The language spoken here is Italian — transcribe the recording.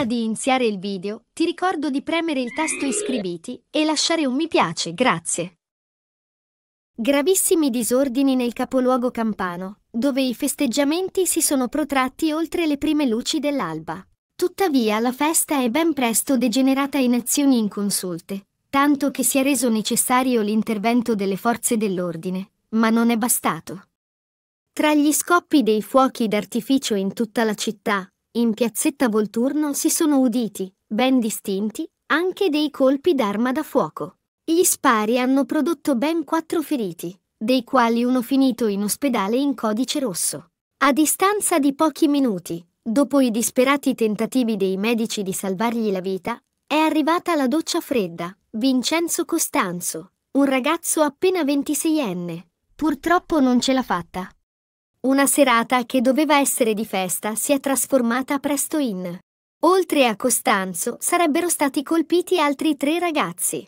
Prima di iniziare il video, ti ricordo di premere il tasto iscriviti e lasciare un mi piace, grazie. Gravissimi disordini nel capoluogo campano, dove i festeggiamenti si sono protratti oltre le prime luci dell'alba. Tuttavia la festa è ben presto degenerata in azioni inconsulte, tanto che si è reso necessario l'intervento delle forze dell'ordine, ma non è bastato. Tra gli scoppi dei fuochi d'artificio in tutta la città, in piazzetta Volturno si sono uditi, ben distinti, anche dei colpi d'arma da fuoco. Gli spari hanno prodotto ben quattro feriti, dei quali uno finito in ospedale in codice rosso. A distanza di pochi minuti, dopo i disperati tentativi dei medici di salvargli la vita, è arrivata la doccia fredda, Vincenzo Costanzo, un ragazzo appena 26enne. Purtroppo non ce l'ha fatta. Una serata che doveva essere di festa si è trasformata presto in. Oltre a Costanzo sarebbero stati colpiti altri tre ragazzi.